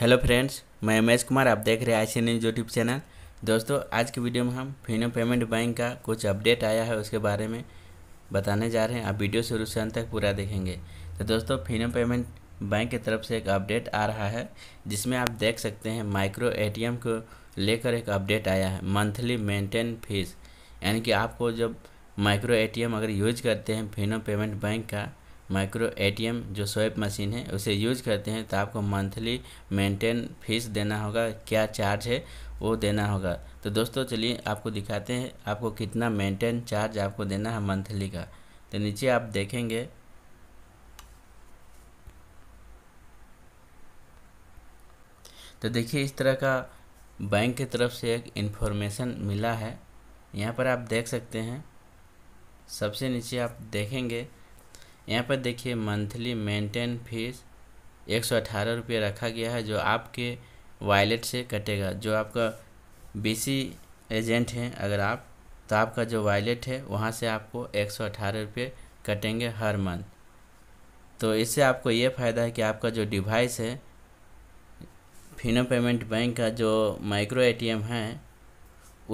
hello friends मैं M Kumar आप देख रहे हैं I C news YouTube channel दोस्तों आज की वीडियो में हम फिनो पेमेंट बैंक का कुछ अपडेट आया है उसके बारे में बताने जा रहे हैं आप वीडियो शुरू से अंत तक पूरा देखेंगे तो दोस्तों फिनो पेमेंट बैंक की तरफ से एक अपडेट आ रहा है जिसमें आप देख सकते हैं माइक्रो ए को लेकर एक अपडेट आया है मंथली मेंटेन फीस यानी कि आपको जब माइक्रो ए अगर यूज करते हैं फिनो पेमेंट बैंक का माइक्रो एटीएम जो स्वैप मशीन है उसे यूज़ करते हैं तो आपको मंथली मेंटेन फीस देना होगा क्या चार्ज है वो देना होगा तो दोस्तों चलिए आपको दिखाते हैं आपको कितना मेंटेन चार्ज आपको देना है मंथली का तो नीचे आप देखेंगे तो देखिए इस तरह का बैंक की तरफ से एक इन्फॉर्मेशन मिला है यहाँ पर आप देख सकते हैं सबसे नीचे आप देखेंगे यहाँ पर देखिए मंथली मेंटेन फीस एक सौ अठारह रुपये रखा गया है जो आपके वॉलेट से कटेगा जो आपका बी एजेंट हैं अगर आप तो आपका जो वॉलेट है वहाँ से आपको एक सौ अठारह रुपये कटेंगे हर मंथ तो इससे आपको ये फ़ायदा है कि आपका जो डिवाइस है फिनो पेमेंट बैंक का जो माइक्रो एटीएम है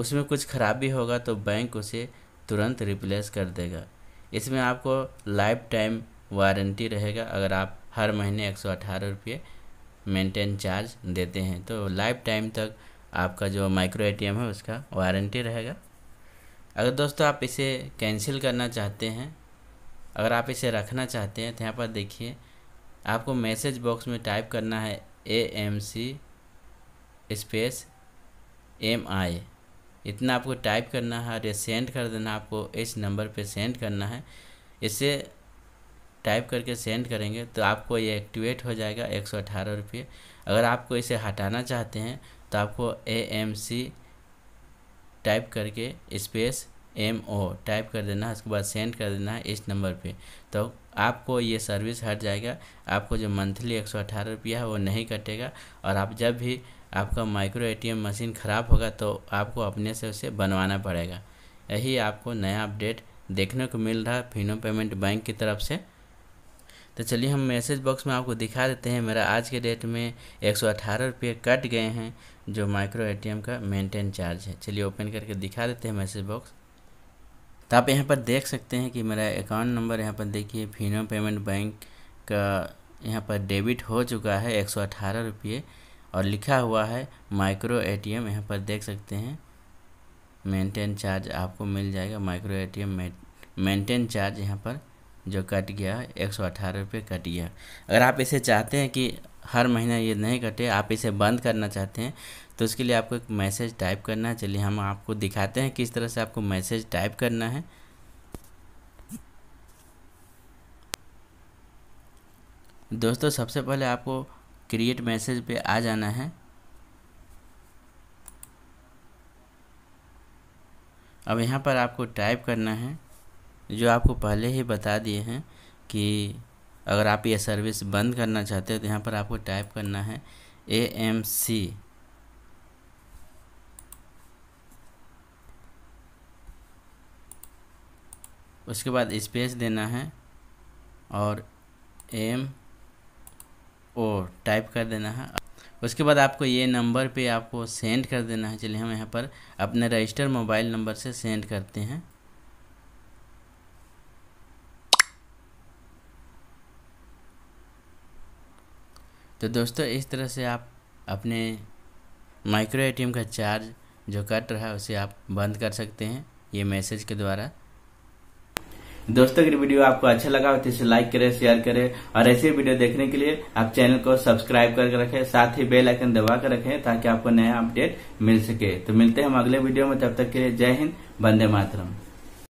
उसमें कुछ खराबी होगा तो बैंक उसे तुरंत रिप्लेस कर देगा इसमें आपको लाइफ टाइम वारंटी रहेगा अगर आप हर महीने एक सौ अठारह रुपये मेंटेन चार्ज देते हैं तो लाइफ टाइम तक आपका जो माइक्रो एटीएम है उसका वारंटी रहेगा अगर दोस्तों आप इसे कैंसिल करना चाहते हैं अगर आप इसे रखना चाहते हैं तो यहाँ पर देखिए आपको मैसेज बॉक्स में टाइप करना है A M C space M I इतना आपको टाइप करना है और ये सेंड कर देना आपको इस नंबर पे सेंड करना है इसे टाइप करके सेंड करेंगे तो आपको ये एक्टिवेट हो जाएगा एक सौ अठारह रुपये अगर आपको इसे हटाना चाहते हैं तो आपको ए एम सी टाइप करके स्पेस एम ओ टाइप कर देना है उसके बाद सेंड कर देना है इस नंबर पे तो आपको ये सर्विस हट जाएगा आपको जो मंथली एक सौ अठारह रुपया है वो नहीं कटेगा और आप जब भी आपका माइक्रो एटीएम मशीन ख़राब होगा तो आपको अपने से उसे बनवाना पड़ेगा यही आपको नया अपडेट देखने को मिल रहा है फिनो पेमेंट बैंक की तरफ से तो चलिए हम मैसेज बॉक्स में आपको दिखा देते हैं मेरा आज के डेट में एक सौ कट गए हैं जो माइक्रो ए का मेनटेन चार्ज है चलिए ओपन करके दिखा देते हैं मैसेज बॉक्स तो आप यहाँ पर देख सकते हैं कि मेरा अकाउंट नंबर यहाँ पर देखिए फिनो पेमेंट बैंक का यहाँ पर डेबिट हो चुका है एक सौ रुपये और लिखा हुआ है माइक्रो एटीएम यहाँ पर देख सकते हैं मेंटेन चार्ज आपको मिल जाएगा माइक्रो एटीएम मेंटेन चार्ज यहाँ पर जो कट गया एक सौ अठारह रुपये कट गया अगर आप इसे चाहते हैं कि हर महीना ये नहीं कटे आप इसे बंद करना चाहते हैं तो उसके लिए आपको एक मैसेज टाइप करना है चलिए हम आपको दिखाते हैं किस तरह से आपको मैसेज टाइप करना है दोस्तों सबसे पहले आपको क्रिएट मैसेज पे आ जाना है अब यहाँ पर आपको टाइप करना है जो आपको पहले ही बता दिए हैं कि अगर आप ये सर्विस बंद करना चाहते हो तो यहाँ पर आपको टाइप करना है ए एम सी उसके बाद स्पेस देना है और एम वो टाइप कर देना है उसके बाद आपको ये नंबर पे आपको सेंड कर देना है चलिए हम यहाँ पर अपने रजिस्टर मोबाइल नंबर से सेंड करते हैं तो दोस्तों इस तरह से आप अपने माइक्रो एटीएम का चार्ज जो कट रहा है उसे आप बंद कर सकते हैं ये मैसेज के द्वारा दोस्तों अगर वीडियो आपको अच्छा लगा हो तो इसे लाइक करें शेयर करें और ऐसे वीडियो देखने के लिए आप चैनल को सब्सक्राइब करके रखें साथ ही बेल आइकन दबा कर रखें ताकि आपको नया अपडेट मिल सके तो मिलते हैं हम अगले वीडियो में तब तक के लिए जय हिंद वंदे मातरम